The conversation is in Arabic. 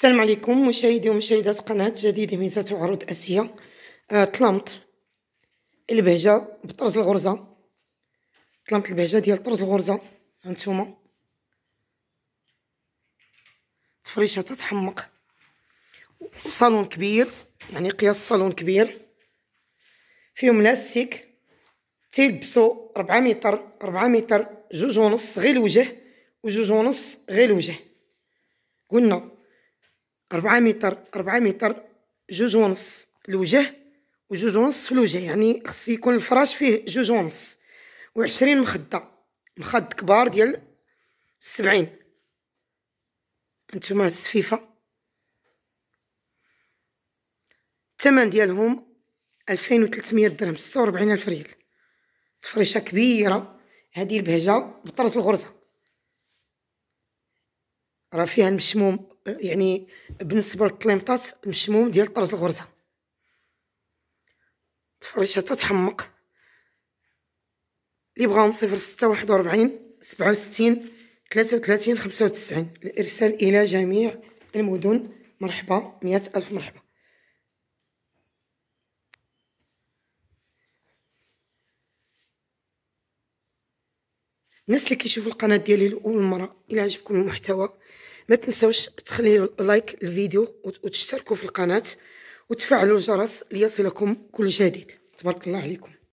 السلام عليكم مشاهدي ومشاهدات قناة جديد ميزات وعروض آسيا آه طلمت البهجة بطرز الغرزة طلمت البهجة ديال طرز الغرزة هانتوما تفريشة تتحمق صالون كبير يعني قياس صالون كبير فيهم لاستيك تيلبسو ربعة متر ربعة متر جوج ونص غير الوجه وجوج ونص غير الوجه قلنا أربعة متر أربعة متر جوج ونص الوجه وجوج ونص في الوجه يعني خص يكون الفراش فيه جوج ونص وعشرين مخدة مخد كبار ديال سبعين نتوما السفيفة الثمن ديالهم ألفين وتلتمية درهم ستة وربعين ألف ريال تفريشة كبيرة هذه البهجة بطرز الغرزة راه فيها المشموم يعني بالنسبه للطليمطات المشموم ديال طرز الغرزه التفريشه تتحمق اللي بغاهم صفر ستة واحد وربعين سبعة وستين ثلاثة وثلاثين خمسة وتسعين الإرسال إلى جميع المدن مرحبا مئة ألف مرحبا الناس اللي كيشوفوا القناه ديالي لاول مره الى عجبكم المحتوى ما تنسوش تخلي لايك الفيديو وتشتركوا في القناه وتفعلوا الجرس ليصلكم كل جديد تبارك الله عليكم